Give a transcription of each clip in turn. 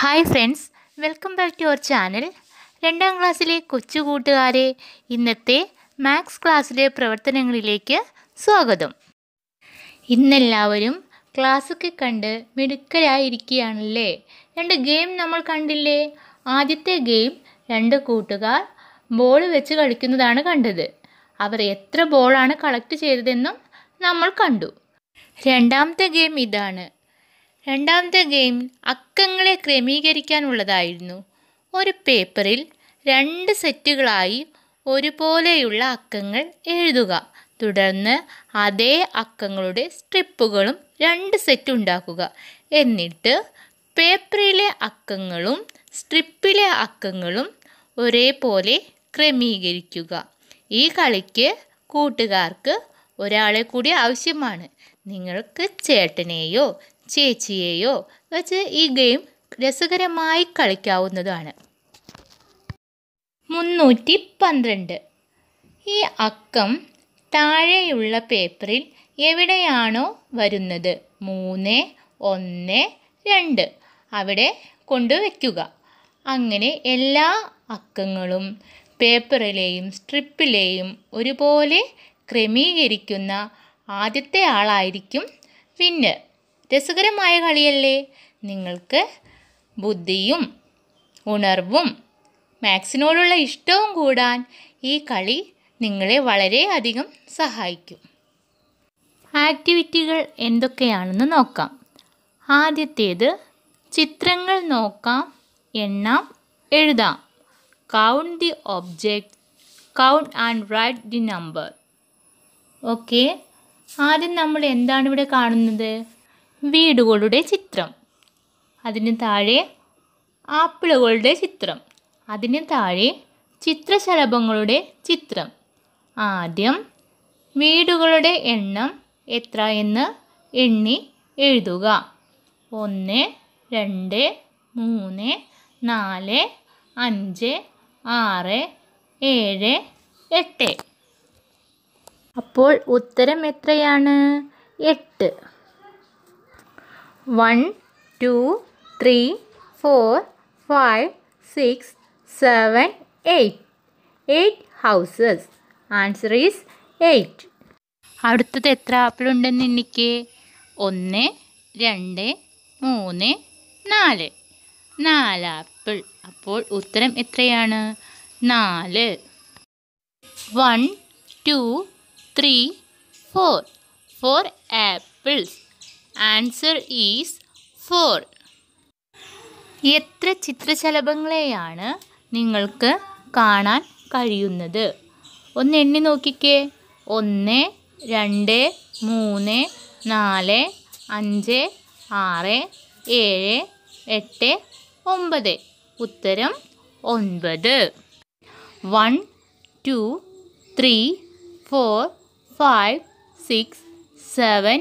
Hi friends welcome back to our channel രണ്ടാം ക്ലാസ്സിലെ കൊച്ചു കൂട്ടുകാരെ ഇന്നത്തെ മാത്സ് ക്ലാസ്സിലെ പ്രവർത്തനങ്ങളിലേക്ക് സ്വാഗതം ഇന്നെല്ലാവരും ക്ലാസ്സൊക്കെ കണ്ട് മിടുക്കരായിരിക്കുകയാണല്ലേ രണ്ട് ഗെയിം നമ്മൾ കണ്ടില്ലേ ആദ്യത്തെ ഗെയിം രണ്ട് കൂട്ടുകാർ ബോൾ വെച്ച് കളിക്കുന്നതാണ് കണ്ടത് അവർ എത്ര ബോളാണ് കളക്ട് ചെയ്തതെന്നും നമ്മൾ കണ്ടു രണ്ടാമത്തെ ഗെയിം ഇതാണ് രണ്ടാമത്തെ ഗെയിം അക്കങ്ങളെ ക്രമീകരിക്കാനുള്ളതായിരുന്നു ഒരു പേപ്പറിൽ രണ്ട് സെറ്റുകളായി ഒരുപോലെയുള്ള അക്കങ്ങൾ എഴുതുക തുടർന്ന് അതേ അക്കങ്ങളുടെ സ്ട്രിപ്പുകളും രണ്ട് സെറ്റ് ഉണ്ടാക്കുക എന്നിട്ട് പേപ്പറിലെ അക്കങ്ങളും സ്ട്രിപ്പിലെ അക്കങ്ങളും ഒരേപോലെ ക്രമീകരിക്കുക ഈ കളിക്ക് കൂട്ടുകാർക്ക് ഒരാളെ കൂടി ആവശ്യമാണ് നിങ്ങൾക്ക് ചേട്ടനെയോ ചേച്ചിയെയോ വെച്ച് ഈ ഗെയിം രസകരമായി കളിക്കാവുന്നതാണ് മുന്നൂറ്റി പന്ത്രണ്ട് ഈ അക്കം താഴെയുള്ള പേപ്പറിൽ എവിടെയാണോ വരുന്നത് മൂന്ന് ഒന്ന് രണ്ട് അവിടെ കൊണ്ടുവയ്ക്കുക അങ്ങനെ എല്ലാ അക്കങ്ങളും പേപ്പറിലെയും സ്ട്രിപ്പിലെയും ഒരുപോലെ ക്രമീകരിക്കുന്ന ആദ്യത്തെ ആളായിരിക്കും വിന്നർ രസകരമായ കളിയല്ലേ നിങ്ങൾക്ക് ബുദ്ധിയും ഉണർവും മാത്സിനോടുള്ള ഇഷ്ടവും കൂടാൻ ഈ കളി നിങ്ങളെ വളരെയധികം സഹായിക്കും ആക്ടിവിറ്റികൾ എന്തൊക്കെയാണെന്ന് നോക്കാം ആദ്യത്തേത് ചിത്രങ്ങൾ നോക്കാം എണ്ണാം എഴുതാം count the object count and write the number okay ആദ്യം നമ്മൾ എന്താണ് ഇവിടെ കാണുന്നത് വീടുകളുടെ ചിത്രം അതിന് താഴെ ആപ്പിളുകളുടെ ചിത്രം അതിന് താഴെ ചിത്രശലഭങ്ങളുടെ ചിത്രം ആദ്യം വീടുകളുടെ എണ്ണം എത്ര എന്ന് എണ്ണി എഴുതുക ഒന്ന് രണ്ട് മൂന്ന് നാല് അഞ്ച് ആറ് ഏഴ് എട്ട് അപ്പോൾ ഉത്തരം എത്രയാണ് എട്ട് one two three four five six seven eight eight houses answer is eight അടുത്തത് എത്ര ആപ്പിളുണ്ടെന്ന് എനിക്ക് ഒന്ന് രണ്ട് മൂന്ന് നാല് നാല് ആപ്പിൾ അപ്പോൾ ഉത്തരം എത്രയാണ് നാല് one two three four four apples answer is four എത്ര ചിത്രശലഭങ്ങളെയാണ് നിങ്ങൾക്ക് കാണാൻ കഴിയുന്നത് ഒന്ന് എണ്ണി നോക്കിക്കേ ഒന്ന് രണ്ട് മൂന്ന് നാല് അഞ്ച് ആറ് ഏഴ് എട്ട് ഒമ്പത് ഉത്തരം ഒൻപത് one two three four five six seven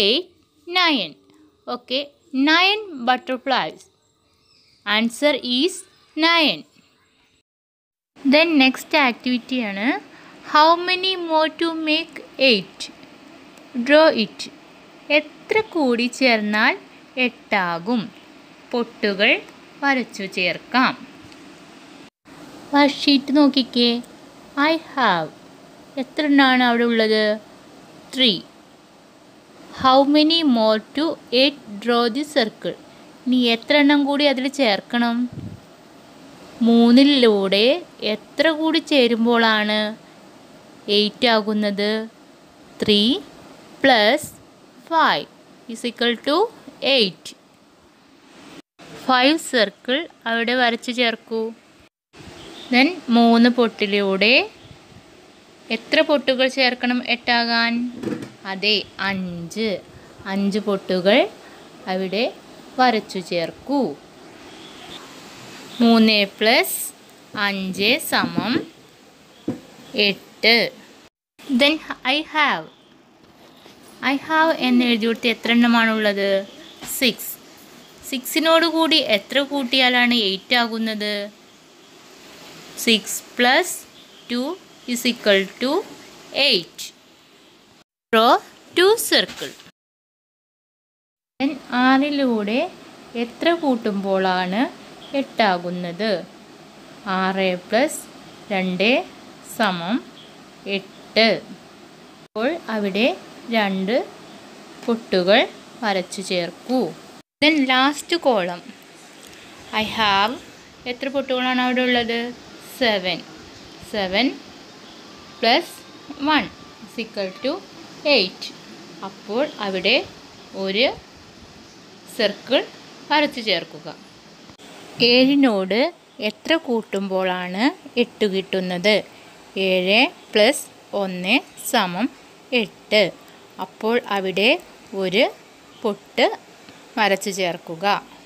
eight nine. Okay, nine butterflies. Answer is nine. Then next activity ആണ് how many more to make eight? Draw it. എത്ര കൂടി ചേർന്നാൽ എട്ടാകും പൊട്ടുകൾ വരച്ചു ചേർക്കാം വർഷീറ്റ് നോക്കിക്കേ ഐ ഹാവ് എത്ര എണ്ണമാണ് അവിടെ ഉള്ളത് three how many more to eight draw the circle ഇനി എത്ര എണ്ണം കൂടി അതിൽ ചേർക്കണം മൂന്നിലൂടെ എത്ര കൂടി ചേരുമ്പോഴാണ് എയ്റ്റ് ആകുന്നത് three plus five is equal to eight five circle അവിടെ വരച്ച് ചേർക്കൂ ദെൻ മൂന്ന് പൊട്ടിലൂടെ എത്ര പൊട്ടുകൾ ചേർക്കണം എട്ടാകാൻ അതെ അഞ്ച് അഞ്ച് പൊട്ടുകൾ അവിടെ വരച്ചു ചേർക്കൂ മൂന്ന് പ്ലസ് അഞ്ച് സമം എട്ട് then I have I have എന്ന് എഴുതി കൊടുത്ത് എത്ര എണ്ണമാണുള്ളത് സിക്സ് സിക്സിനോട് കൂടി എത്ര കൂട്ടിയാലാണ് എയ്റ്റ് ആകുന്നത് six plus two is equal to eight draw two circle ആറിലൂടെ എത്ര കൂട്ടുമ്പോഴാണ് എട്ടാകുന്നത് ആറ് പ്ലസ് രണ്ട് സമം എട്ട് അപ്പോൾ അവിടെ രണ്ട് പൊട്ടുകൾ വരച്ചു ചേർക്കൂ then last column I have എത്ര പൊട്ടുകളാണ് അവിടെ ഉള്ളത് seven seven plus one equal to eight അപ്പോൾ അവിടെ ഒരു സർക്കിൾ വരച്ചു ചേർക്കുക ഏഴിനോട് എത്ര കൂട്ടുമ്പോഴാണ് എട്ട് കിട്ടുന്നത് ഏഴ് പ്ലസ് ഒന്ന് സമം എട്ട് അപ്പോൾ അവിടെ ഒരു പൊട്ട് വരച്ചു ചേർക്കുക